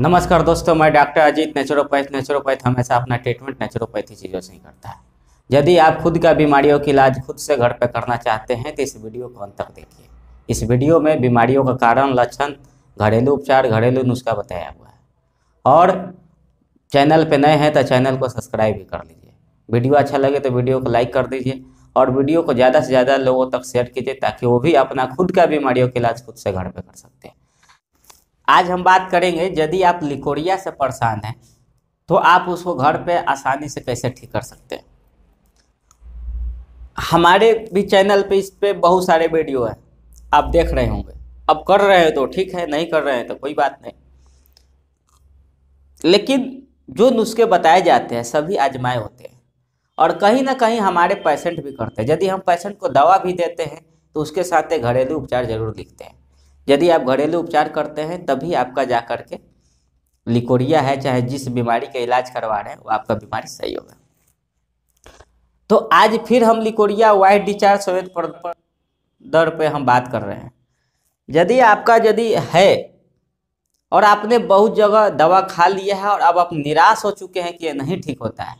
नमस्कार दोस्तों मैं डॉक्टर अजीत नेचुरोपैथ नेचुरोपैथ हमेशा अपना ट्रीटमेंट नेचुरोपैथी चीज़ों से ही करता है यदि आप खुद का बीमारियों के इलाज खुद से घर पर करना चाहते हैं तो इस वीडियो को अंत तक देखिए इस वीडियो में बीमारियों का कारण लक्षण घरेलू उपचार घरेलू नुस्खा बताया हुआ है और चैनल पर नए हैं तो चैनल को सब्सक्राइब भी कर लीजिए वीडियो अच्छा लगे तो वीडियो को लाइक कर दीजिए और वीडियो को ज़्यादा से ज़्यादा लोगों तक शेयर कीजिए ताकि वो भी अपना खुद का बीमारियों का इलाज खुद से घर पर कर सकते हैं आज हम बात करेंगे यदि आप लिकोरिया से परेशान हैं तो आप उसको घर पे आसानी से कैसे ठीक कर सकते हैं हमारे भी चैनल पे इस पर बहुत सारे वीडियो हैं आप देख रहे होंगे अब कर रहे हैं तो ठीक है नहीं कर रहे हैं तो कोई बात नहीं लेकिन जो नुस्खे बताए जाते हैं सभी आजमाए होते हैं और कहीं ना कहीं हमारे पेशेंट भी करते हैं यदि हम पेशेंट को दवा भी देते हैं तो उसके साथ घरेलू उपचार जरूर लिखते हैं यदि आप घरेलू उपचार करते हैं तभी आपका जा कर के लिकोरिया है चाहे जिस बीमारी का इलाज करवा रहे हैं वो आपका बीमारी सही होगा तो आज फिर हम लिकोरिया वाइट डिचार्ज सवेद दर पे हम बात कर रहे हैं यदि आपका यदि है और आपने बहुत जगह दवा खा लिया है और अब आप निराश हो चुके हैं कि ये नहीं ठीक होता है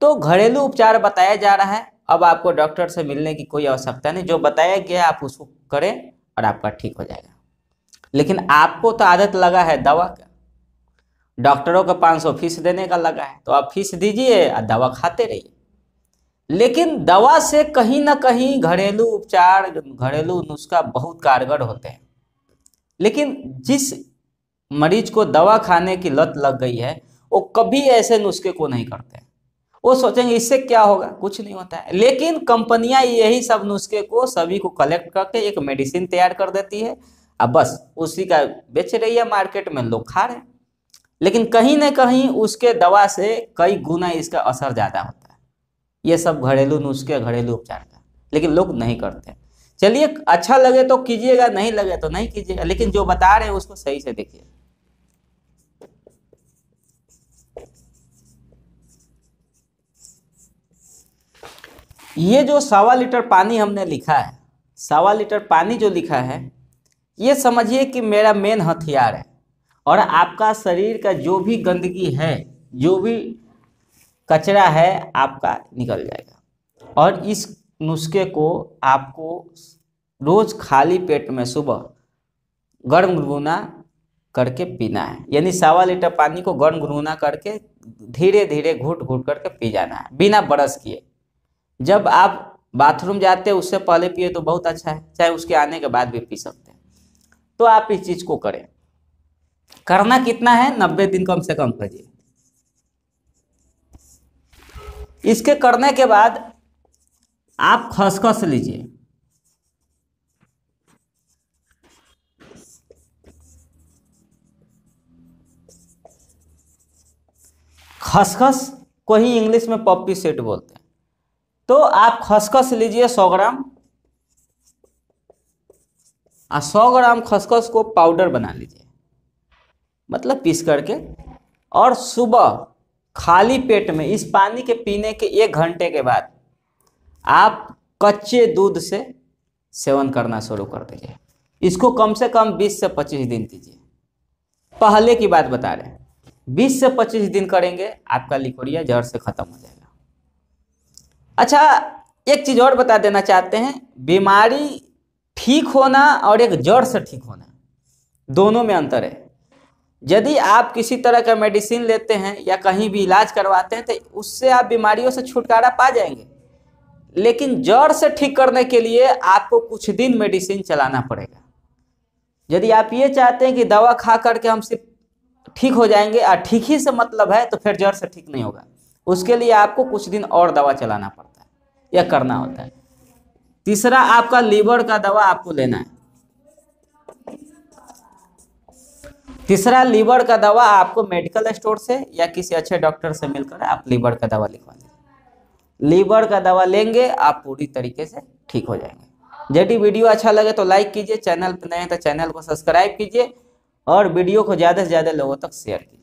तो घरेलू उपचार बताया जा रहा है अब आपको डॉक्टर से मिलने की कोई आवश्यकता नहीं जो बताया गया आप उसको करें और आपका ठीक हो जाएगा लेकिन आपको तो आदत लगा है दवा का डॉक्टरों को पाँच सौ फीस देने का लगा है तो आप फीस दीजिए और दवा खाते रहिए लेकिन दवा से कहीं ना कहीं घरेलू उपचार घरेलू नुस्खा बहुत कारगर होते हैं लेकिन जिस मरीज को दवा खाने की लत लग गई है वो कभी ऐसे नुस्खे को नहीं करते वो सोचेंगे इससे क्या होगा कुछ नहीं होता है लेकिन कंपनियां यही सब नुस्खे को सभी को कलेक्ट करके एक मेडिसिन तैयार कर देती है अब बस उसी का बेच रही है मार्केट में लोग खा रहे हैं लेकिन कहीं ना कहीं उसके दवा से कई गुना इसका असर ज़्यादा होता है ये सब घरेलू नुस्खे घरेलू उपचार का लेकिन लोग नहीं करते चलिए अच्छा लगे तो कीजिएगा नहीं लगे तो नहीं कीजिएगा लेकिन जो बता रहे हैं उसको सही से देखिएगा ये जो सवा लीटर पानी हमने लिखा है सवा लीटर पानी जो लिखा है ये समझिए कि मेरा मेन हथियार है और आपका शरीर का जो भी गंदगी है जो भी कचरा है आपका निकल जाएगा और इस नुस्खे को आपको रोज़ खाली पेट में सुबह गर्म गुनगुना करके पीना है यानी सवा लीटर पानी को गर्म गुनगुना करके धीरे धीरे घुट घुट करके पी जाना है बिना ब्रश किए जब आप बाथरूम जाते हैं उससे पहले पिए तो बहुत अच्छा है चाहे उसके आने के बाद भी पी सकते हैं तो आप इस चीज़ को करें करना कितना है नब्बे दिन कम से कम करिए इसके करने के बाद आप खसखस लीजिए खसखस को ही इंग्लिश में पॉपी सेट बोलते हैं तो आप खसखस लीजिए सौ ग्राम और सौ ग्राम खसखस को पाउडर बना लीजिए मतलब पीस करके और सुबह खाली पेट में इस पानी के पीने के एक घंटे के बाद आप कच्चे दूध से सेवन करना शुरू कर दीजिए इसको कम से कम 20 से 25 दिन दीजिए पहले की बात बता रहे हैं 20 से 25 दिन करेंगे आपका लिकोरिया जहर से ख़त्म हो जाएगा अच्छा एक चीज़ और बता देना चाहते हैं बीमारी ठीक होना और एक जड़ से ठीक होना दोनों में अंतर है यदि आप किसी तरह का मेडिसिन लेते हैं या कहीं भी इलाज करवाते हैं तो उससे आप बीमारियों से छुटकारा पा जाएंगे लेकिन जड़ से ठीक करने के लिए आपको कुछ दिन मेडिसिन चलाना पड़ेगा यदि आप ये चाहते हैं कि दवा खा करके हम सिर्फ ठीक हो जाएंगे और ठीक ही से मतलब है तो फिर जड़ से ठीक नहीं होगा उसके लिए आपको कुछ दिन और दवा चलाना पड़ेगा यह करना होता है तीसरा आपका लीवर का दवा आपको लेना है तीसरा लीवर का दवा आपको मेडिकल स्टोर से या किसी अच्छे डॉक्टर से मिलकर आप लीवर का दवा लिखवा लें लीवर का दवा लेंगे आप पूरी तरीके से ठीक हो जाएंगे यदि वीडियो अच्छा लगे तो लाइक कीजिए चैनल पर नए हैं तो चैनल को सब्सक्राइब कीजिए और वीडियो को ज़्यादा से ज़्यादा लोगों तक शेयर कीजिए